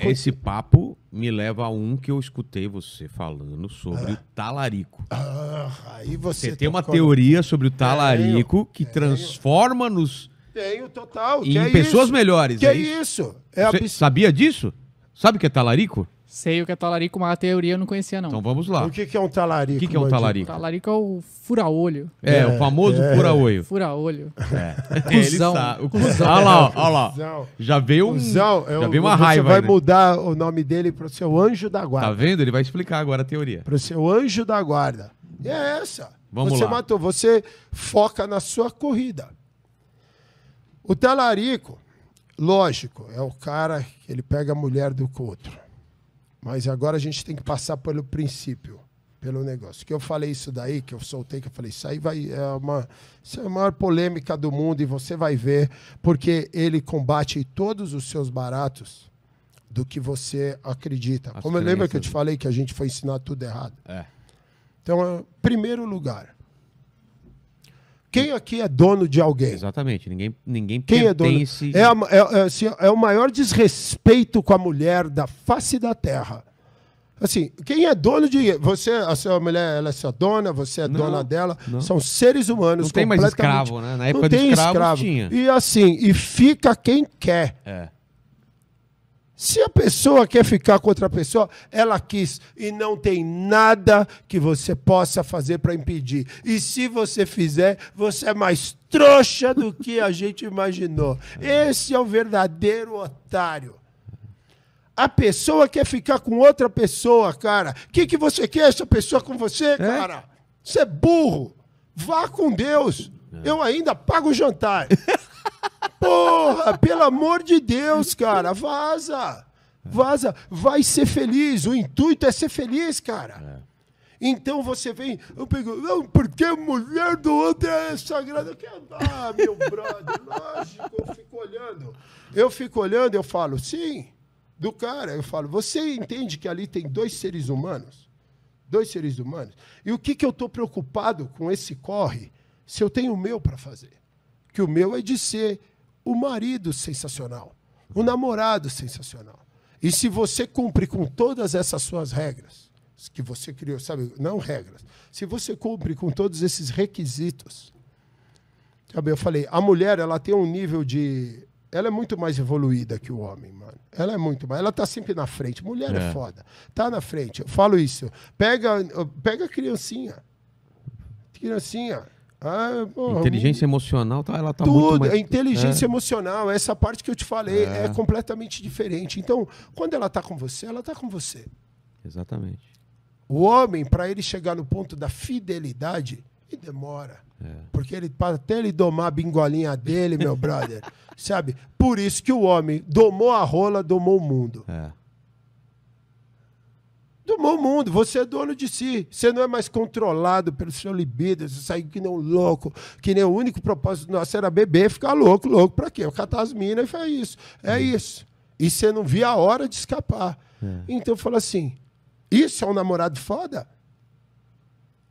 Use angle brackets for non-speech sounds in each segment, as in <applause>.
Esse papo me leva a um que eu escutei você falando sobre ah. o talarico. Ah, aí você, você tem uma teoria sobre o talarico que transforma nos tenho total. em é pessoas isso? melhores. Que é, é isso? É abs... Sabia disso? Sabe o que é talarico? Sei o que é talarico, mas a teoria eu não conhecia, não. Então vamos lá. O que, que é um talarico? O que, que é um talarico? Talarico é o fura-olho. É, é, o famoso é. fura-olho. Fura-olho. É. <laughs> Cusão. o <laughs> cuzão. Olha lá, olha lá. Já veio, um, cusão, já veio uma você raiva. Você vai mudar o nome dele para o seu anjo da guarda. Tá vendo? Ele vai explicar agora a teoria. Para o seu anjo da guarda. E é essa. Vamos você lá. matou, você foca na sua corrida. O talarico, lógico, é o cara que ele pega a mulher do outro mas agora a gente tem que passar pelo princípio, pelo negócio. Que eu falei isso daí, que eu soltei, que eu falei, isso aí vai, é uma, isso é a maior polêmica do mundo e você vai ver, porque ele combate todos os seus baratos do que você acredita. As Como eu lembro que eu te falei que a gente foi ensinar tudo errado. É. Então, é, primeiro lugar, quem aqui é dono de alguém? Exatamente, ninguém, ninguém Quem é pertence... É, dono? É, é, é, assim, é o maior desrespeito com a mulher da face da terra. Assim, quem é dono de. Você, a sua mulher, ela é sua dona, você é não, dona dela. Não. São seres humanos. Não tem mais escravo, né? Na época não do escravo, escravo, tinha. E assim, e fica quem quer. É. Se a pessoa quer ficar com outra pessoa, ela quis. E não tem nada que você possa fazer para impedir. E se você fizer, você é mais trouxa do que a gente imaginou. Esse é o verdadeiro otário. A pessoa quer ficar com outra pessoa, cara. O que, que você quer essa pessoa com você, é? cara? Você é burro. Vá com Deus. É. Eu ainda pago o jantar. <laughs> Porra, pelo amor de Deus, cara, vaza. Vaza, vai ser feliz. O intuito é ser feliz, cara. É. Então você vem, eu pego, não, porque mulher do outro é sagrada. ah, meu brother, lógico, eu fico olhando. Eu fico olhando, eu falo, sim, do cara. Eu falo, você entende que ali tem dois seres humanos? Dois seres humanos. E o que, que eu estou preocupado com esse corre se eu tenho o meu para fazer? Que o meu é de ser o marido sensacional, o namorado sensacional. E se você cumpre com todas essas suas regras, que você criou, sabe, não regras, se você cumpre com todos esses requisitos, sabe, eu falei, a mulher, ela tem um nível de. Ela é muito mais evoluída que o homem, mano. Ela é muito mais. Ela tá sempre na frente. Mulher é, é foda. Tá na frente. Eu falo isso. Pega, pega a criancinha. Criancinha ah, porra, inteligência emocional, tá, ela tá tudo, muito mais... A é inteligência é. emocional, essa parte que eu te falei, é. é completamente diferente. Então, quando ela tá com você, ela tá com você. Exatamente. O homem, para ele chegar no ponto da fidelidade, ele demora. É. Porque ele, até ele domar a bingolinha dele, meu brother, <laughs> sabe? Por isso que o homem domou a rola, domou o mundo. É tomou o mundo, você é dono de si. Você não é mais controlado pelo seu libido, você saiu que nem um louco, que nem o único propósito nosso era beber, ficar louco, louco para quê? Eu catar as minas e foi isso. É uhum. isso. E você não via a hora de escapar. É. Então eu falo assim: isso é um namorado foda?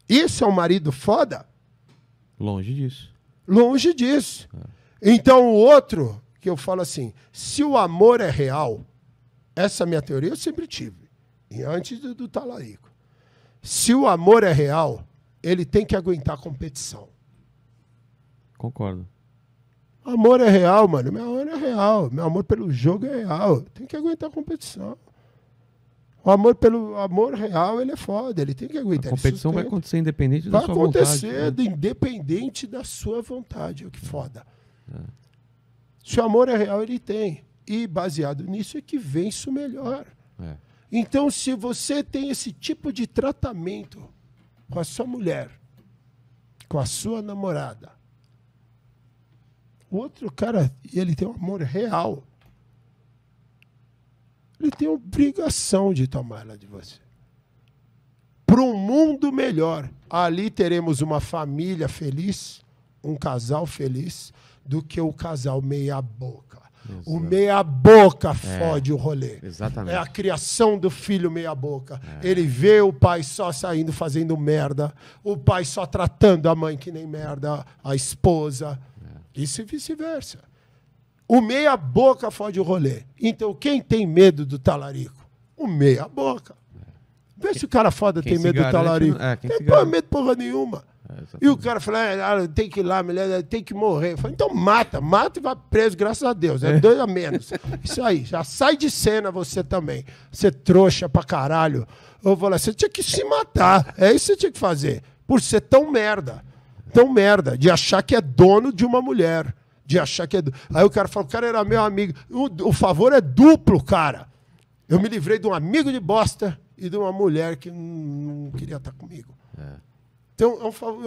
Isso é um marido foda? Longe disso. Longe disso. É. Então o outro, que eu falo assim: se o amor é real, essa é minha teoria eu sempre tive e antes do, do talarico. Se o amor é real, ele tem que aguentar competição. Concordo. Amor é real, mano. Meu amor é real. Meu amor pelo jogo é real. Tem que aguentar competição. O amor pelo amor real, ele é foda. Ele tem que aguentar. A competição vai acontecer né? independente da sua vontade. Vai acontecer independente da sua vontade. O que foda. É. Se o amor é real, ele tem. E baseado nisso é que vence o melhor. É. Então, se você tem esse tipo de tratamento com a sua mulher, com a sua namorada, o outro cara, ele tem um amor real. Ele tem obrigação de tomar ela de você. Para um mundo melhor, ali teremos uma família feliz, um casal feliz, do que o casal meia-boca. Exato. O meia-boca é, fode o rolê. Exatamente. É a criação do filho meia-boca. É. Ele vê o pai só saindo fazendo merda, o pai só tratando a mãe que nem merda, a esposa, é. e se vice-versa. O meia-boca fode o rolê. Então, quem tem medo do talarico? O meia-boca. É. Vê se o cara foda tem medo garante, do talarico. Né? É, tem medo porra nenhuma. Exatamente. Tá e o cara falou: é, ah, tem que ir lá, mulher, tem que morrer. Eu falei, então mata, mata e vai preso, graças a Deus. É, é. dois a menos. <laughs> Isso aí, já sai de cena você também. Você é trouxa pra caralho. Eu falei, você tinha que se matar. É isso que você tinha que fazer. Por ser tão merda. Tão merda. De achar que é dono de uma mulher. De achar que é. Do... Aí o cara falou o cara era meu amigo. O, o favor é duplo, cara. Eu me livrei de um amigo de bosta e de uma mulher que não queria estar comigo. É. Então,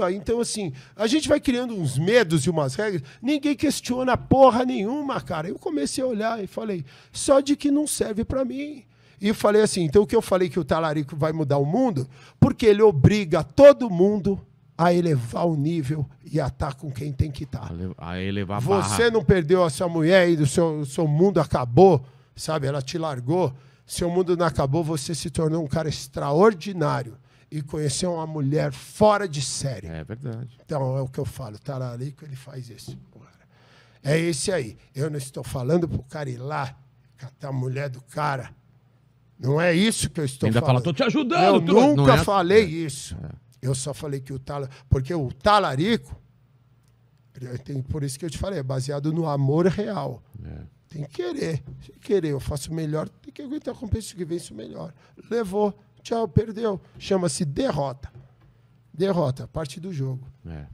ah, então, assim, a gente vai criando uns medos e umas regras, ninguém questiona porra nenhuma, cara. Eu comecei a olhar e falei, só de que não serve para mim. E falei assim, então o que eu falei que o talarico vai mudar o mundo? Porque ele obriga todo mundo a elevar o nível e a estar tá com quem tem que tá. estar. A elevar a Você barra. não perdeu a sua mulher e o seu, seu mundo acabou, sabe? Ela te largou. Seu mundo não acabou, você se tornou um cara extraordinário e conhecer uma mulher fora de série. É verdade. Então, é o que eu falo. Talarico, tá ele faz isso. É esse aí. Eu não estou falando pro cara ir lá catar a mulher do cara. Não é isso que eu estou Ainda falando. Ainda fala, tô te ajudando. Eu tu... nunca é... Assim, falei né? isso. É. Eu só falei que o talarico... Porque o talarico... Tem, por isso que eu te falei, é baseado no amor real. É. Tem que querer. Se querer, eu faço melhor, tem que aguentar com o que vence o melhor. Levou Tchau, perdeu. Chama-se derrota. Derrota, parte do jogo. É.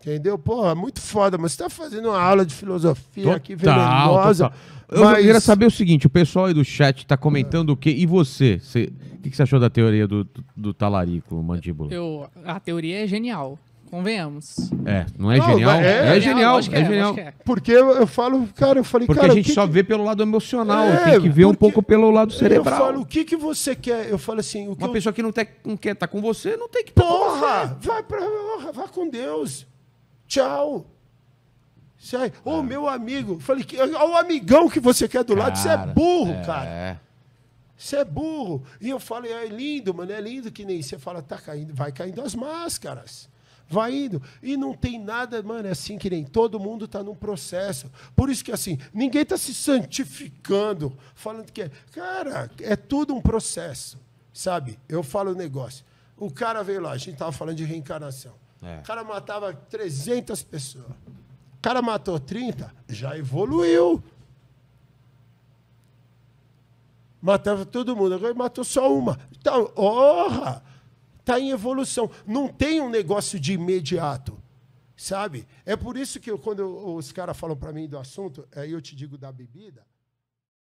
Entendeu? Porra, muito foda, mas você tá fazendo uma aula de filosofia total, aqui venenosa. Total. Mas... Eu queria saber o seguinte: o pessoal aí do chat tá comentando é. o quê? E você? você o que, que, você achou da teoria do, do, do talarico, mandíbula? Eu, a teoria é genial. Convenhamos. É, não é não, genial? É, é genial, é, é genial. É. Porque eu falo, cara, eu falei, Porque cara, a gente que só que... vê pelo lado emocional, é, tem que ver um pouco pelo lado cerebral. Eu falo, o que que você quer? Eu falo assim, uma eu... pessoa que não, tem não quer estar tá com você, não tem que tá Porra, vai pra, vai com Deus. Tchau. Sai. Ô, oh, meu amigo, falei que o amigão que você quer do cara, lado, você é burro, é. cara. É. Você é burro. E eu falo, é lindo, mano, é lindo que nem você fala, tá caindo, vai caindo as máscaras vai indo. E não tem nada, mano, é assim que nem todo mundo está num processo. Por isso que, assim, ninguém está se santificando, falando que é. Cara, é tudo um processo, sabe? Eu falo o negócio. O cara veio lá, a gente estava falando de reencarnação. É. O cara matava 300 pessoas. O cara matou 30, já evoluiu. Matava todo mundo, agora matou só uma. Então, orra! está em evolução. Não tem um negócio de imediato, sabe? É por isso que eu, quando eu, os caras falam para mim do assunto, aí eu te digo da bebida.